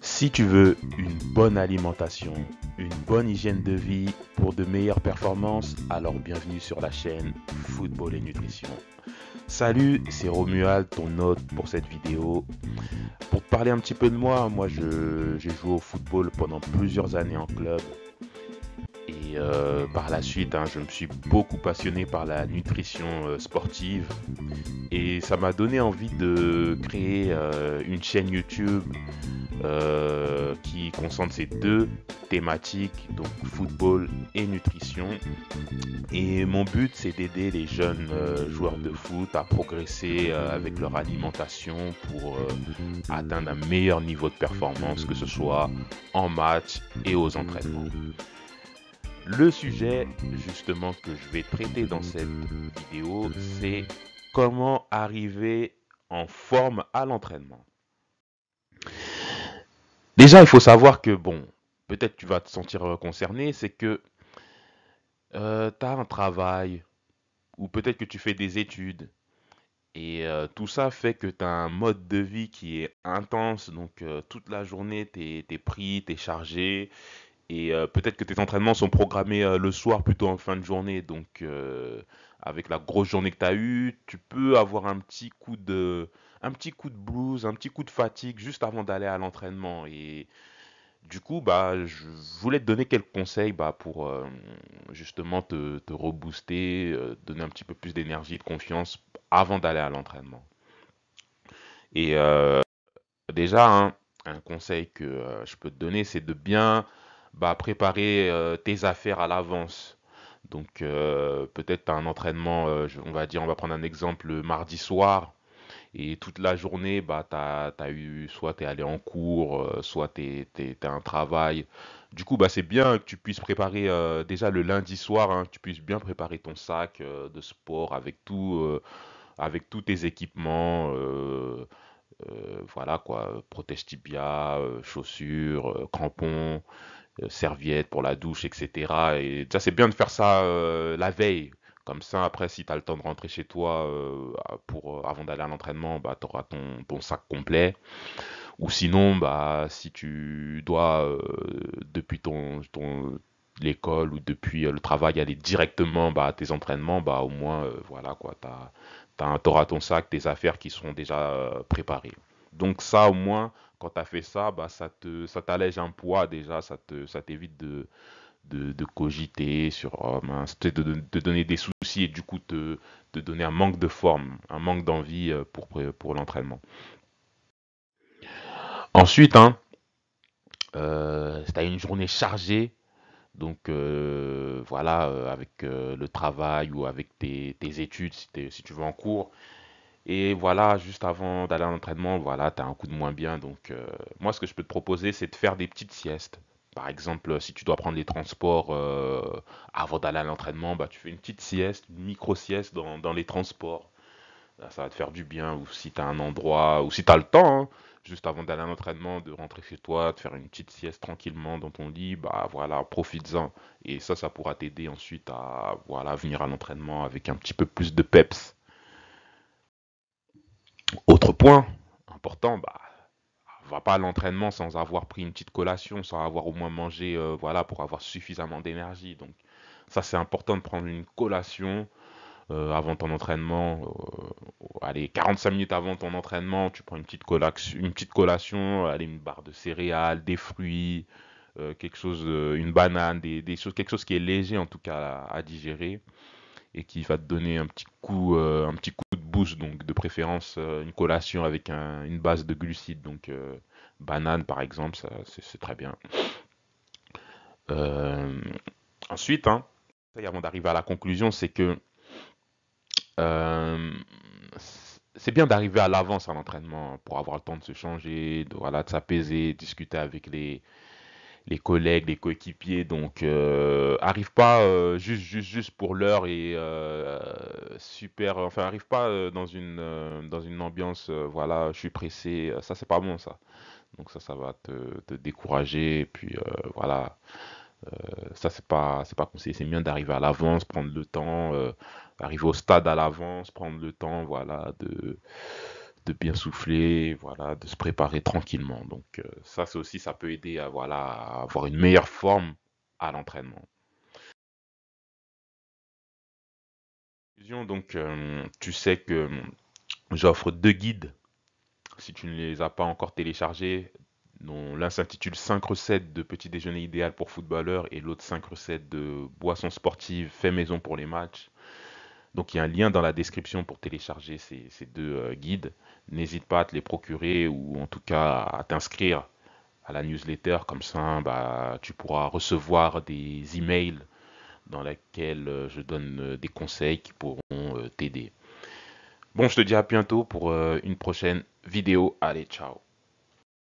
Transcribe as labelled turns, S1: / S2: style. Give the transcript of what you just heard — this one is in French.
S1: Si tu veux une bonne alimentation, une bonne hygiène de vie pour de meilleures performances, alors bienvenue sur la chaîne Football et Nutrition. Salut, c'est Romuald, ton hôte pour cette vidéo. Pour te parler un petit peu de moi, moi j'ai joué au football pendant plusieurs années en club, et euh, par la suite, hein, je me suis beaucoup passionné par la nutrition euh, sportive. Et ça m'a donné envie de créer euh, une chaîne YouTube qui concentre ces deux thématiques, donc football et nutrition. Et mon but, c'est d'aider les jeunes joueurs de foot à progresser avec leur alimentation pour atteindre un meilleur niveau de performance, que ce soit en match et aux entraînements. Le sujet justement que je vais traiter dans cette vidéo, c'est comment arriver en forme à l'entraînement. Déjà, il faut savoir que, bon, peut-être tu vas te sentir concerné, c'est que euh, tu as un travail, ou peut-être que tu fais des études, et euh, tout ça fait que tu as un mode de vie qui est intense, donc euh, toute la journée, tu es, pris, tu es chargé, et euh, peut-être que tes entraînements sont programmés euh, le soir plutôt en fin de journée. Donc, euh, avec la grosse journée que tu as eue, tu peux avoir un petit coup de, un petit coup de blues, un petit coup de fatigue juste avant d'aller à l'entraînement. Et du coup, bah, je voulais te donner quelques conseils bah, pour justement te, rebooster, donner un petit peu plus d'énergie, de confiance avant d'aller à l'entraînement. Et déjà, hein, un conseil que je peux te donner, c'est de bien bah, préparer euh, tes affaires à l'avance. Donc euh, peut-être un entraînement, euh, on va dire, on va prendre un exemple le mardi soir. Et toute la journée, bah, tu as, eu, soit tu es allé en cours, soit tu as un travail. Du coup, bah, c'est bien que tu puisses préparer déjà le lundi soir, hein, tu puisses bien préparer ton sac de sport avec, tout, avec tous tes équipements. voilà quoi, protège tibia, chaussures, crampons, euh, serviettes pour la douche, etc. Et déjà, c'est bien de faire ça euh, la veille. Comme ça, après, si tu as le temps de rentrer chez toi euh, pour, avant d'aller à l'entraînement, bah, tu auras ton, sac complet. Ou sinon, bah, si tu dois, depuis ton, ton l'école ou depuis le travail, aller directement bah, à tes entraînements, bah, au moins, voilà, tu auras ton sac, tes affaires qui sont déjà préparées. Donc ça, au moins, quand tu as fait ça, bah, ça te ça t'allège un poids déjà, ça ça t'évite de, de, de, cogiter sur euh, de, de, donner des soucis et du coup te, te donner un manque de forme, un manque d'envie euh, pour, pour l'entraînement. Ensuite, hein, euh, as une journée chargée, donc euh, voilà, avec le travail ou avec tes, tes études, si, si tu vas en cours, et voilà, juste avant d'aller à l'entraînement, voilà, tu as un coup de moins bien. Donc, euh, moi, ce que je peux te proposer, c'est de faire des petites siestes. Par exemple, si tu dois prendre les transports euh, avant d'aller à l'entraînement, bah, tu fais une petite sieste, une micro-sieste dans, les transports. ça va te faire du bien. Ou si tu as un endroit, ou si tu as le temps, hein, juste avant d'aller à l'entraînement, de rentrer chez toi, de faire une petite sieste tranquillement dans ton lit, bah voilà, profites-en. Et ça, ça pourra t'aider ensuite à voilà, venir à l'entraînement avec un petit peu plus de peps. Autre point important, bah, va pas à l'entraînement sans avoir pris une petite collation, sans avoir au moins mangé, euh, voilà, pour avoir suffisamment d'énergie. Donc ça c'est important de prendre une collation euh, avant ton entraînement. Euh, allez, 45 minutes avant ton entraînement, tu prends une petite, collation, une petite collation, allez, une barre de céréales, des fruits, quelque chose, une banane, des, quelque chose qui est léger en tout cas à digérer et qui va te donner un petit coup, euh, un petit coup de boost, donc de préférence euh, une collation avec une base de glucides, donc euh, banane par exemple, ça c'est très bien. ensuite, hein, avant d'arriver à la conclusion, c'est que c'est bien d'arriver à l'avance à l'entraînement pour avoir le temps de se changer, de, voilà, de s'apaiser, discuter avec les, les collègues, les coéquipiers, donc euh, arrive pas euh, juste juste juste pour l'heure et euh, super, enfin arrive pas euh, dans une dans une ambiance, voilà, je suis pressé, ça c'est pas bon ça. Donc ça ça va te, te décourager et puis voilà, ça c'est pas c'est pas conseillé, c'est mieux d'arriver à l'avance, prendre le temps, arriver au stade à l'avance, prendre le temps, voilà de de bien souffler, voilà, de se préparer tranquillement. Donc euh, ça, c'est aussi, ça peut aider à, voilà, avoir une meilleure forme à l'entraînement. Donc, euh, tu sais que j'offre deux guides, si tu ne les as pas encore téléchargés, dont l'un s'intitule 5 recettes de petit déjeuner idéal pour footballeur et l'autre 5 recettes de boissons sportives fait maison pour les matchs. Donc il y a un lien dans la description pour télécharger ces, deux euh, guides. N'hésite pas à te les procurer ou en tout cas à t'inscrire à la newsletter. Comme ça, bah, tu pourras recevoir des emails dans lesquels euh, je donne euh, des conseils qui pourront t'aider. Bon, je te dis à bientôt pour une prochaine vidéo. Allez, ciao